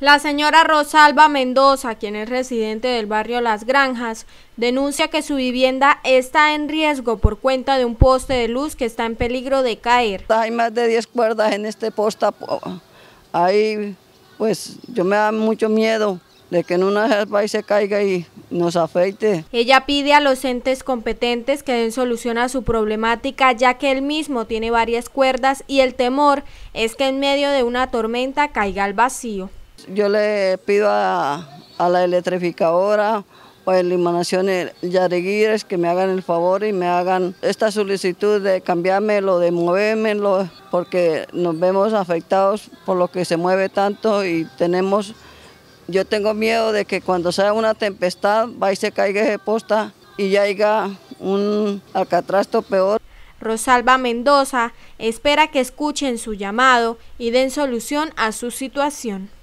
La señora Rosalba Mendoza, quien es residente del barrio Las Granjas, denuncia que su vivienda está en riesgo por cuenta de un poste de luz que está en peligro de caer. Hay más de 10 cuerdas en este poste. Ahí, pues, yo me da mucho miedo de que en una el país se caiga y nos afeite. Ella pide a los entes competentes que den solución a su problemática ya que él mismo tiene varias cuerdas y el temor es que en medio de una tormenta caiga al vacío. Yo le pido a, la electrificadora o a Eliminaciones Yareguires que me hagan el favor y me hagan esta solicitud de cambiármelo, de movérmelo, porque nos vemos afectados por lo que se mueve tanto y tenemos... Yo tengo miedo de que cuando sea una tempestad va y se caiga de posta y ya haya un alcatrasto peor. Rosalba Mendoza espera que escuchen su llamado y den solución a su situación.